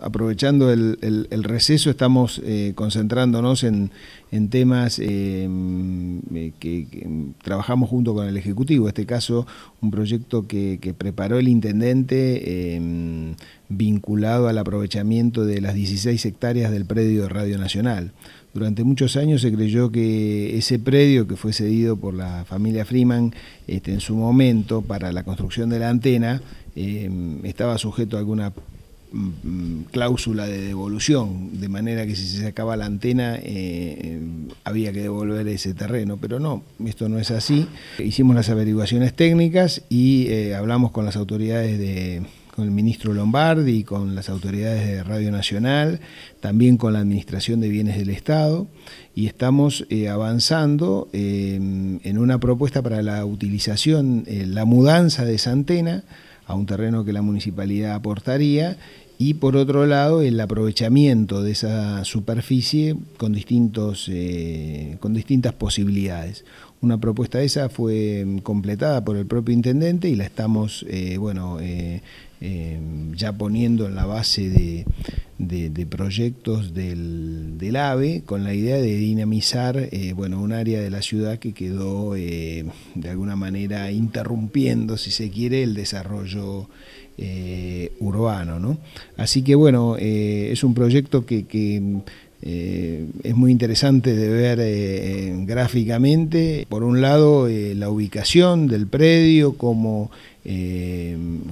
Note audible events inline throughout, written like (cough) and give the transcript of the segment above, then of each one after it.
Aprovechando el, receso, estamos eh, concentrándonos en, temas eh, mm, eh, que, trabajamos junto con el Ejecutivo. En este caso, un proyecto que, preparó el intendente mm, vinculado al aprovechamiento de las 16 hectáreas del predio de Radio Nacional. Durante muchos años se creyó que ese predio que fue cedido por la familia Freeman este, en su momento para la construcción de la antena mm, estaba sujeto a alguna Mm, cláusula de devolución, de manera que si se sacaba la antena eh, eh, había que devolver ese terreno, pero no, esto no es así. Hicimos las averiguaciones técnicas y eh, hablamos con las autoridades de con el ministro Lombardi, con las autoridades de Radio Nacional, también con la Administración de Bienes del Estado, y estamos avanzando en una propuesta para la utilización, la mudanza de esa antena, a un terreno que la municipalidad aportaría y por otro lado el aprovechamiento de esa superficie con, distintos, eh, con distintas posibilidades. Una propuesta esa fue completada por el propio intendente y la estamos eh, bueno, eh, ya poniendo en la base de, de, proyectos del, AVE con la idea de dinamizar eh, bueno, un área de la ciudad que quedó eh, de alguna manera interrumpiendo, si se quiere, el desarrollo eh, urbano. Así que bueno, es un proyecto que, que eh, es muy interesante de ver eh, eh, gráficamente, por un lado, la ubicación del predio, como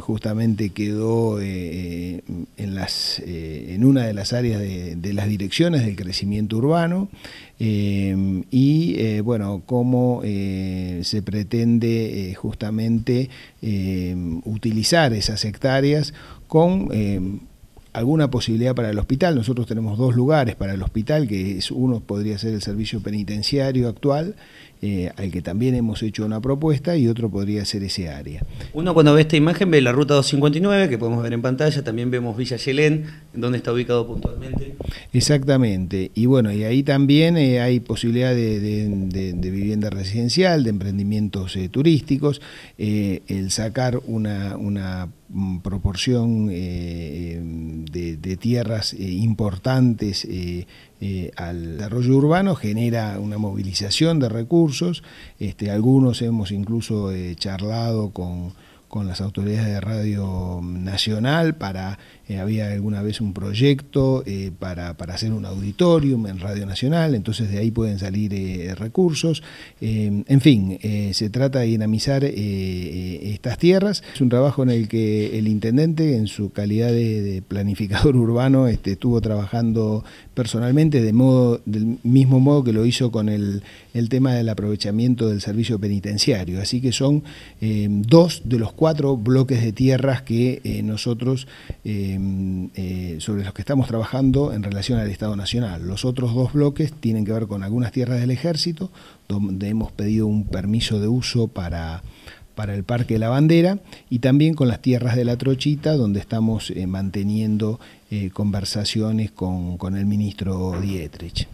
justamente quedó en, las, en una de las áreas de, de las direcciones del crecimiento urbano, y bueno, cómo se pretende justamente utilizar esas hectáreas con alguna posibilidad para el hospital. Nosotros tenemos dos lugares para el hospital, que es uno podría ser el servicio penitenciario actual, eh, al que también hemos hecho una propuesta, y otro podría ser ese área. Uno cuando ve esta imagen ve la ruta 259, que podemos ver en pantalla, también vemos Villa Yelén, dónde está ubicado puntualmente. Exactamente. Y bueno, y ahí también eh, hay posibilidad de, vivienda residencial, de emprendimientos eh, turísticos, eh, el sacar una, una mm, proporción de, tierras importantes al desarrollo urbano genera una movilización de recursos. Este, algunos hemos incluso charlado con con las autoridades de Radio Nacional para, eh, había alguna vez un proyecto eh, para, hacer un auditorium en Radio Nacional, entonces de ahí pueden salir eh, recursos. en fin, se trata de dinamizar estas tierras. Es un trabajo en el que el intendente, en su calidad de, planificador (laughs) urbano, este, estuvo trabajando personalmente, de modo, del mismo modo que lo hizo con el, el tema del aprovechamiento del servicio penitenciario. Así que son eh, dos de los cuatro bloques de tierras que eh, nosotros, eh, sobre los que estamos trabajando en relación al Estado Nacional. Los otros dos bloques tienen que ver con algunas tierras del ejército, donde hemos pedido un permiso de uso para para el Parque de la Bandera y también con las tierras de la Trochita, donde estamos eh, manteniendo eh, conversaciones con el ministro Dietrich.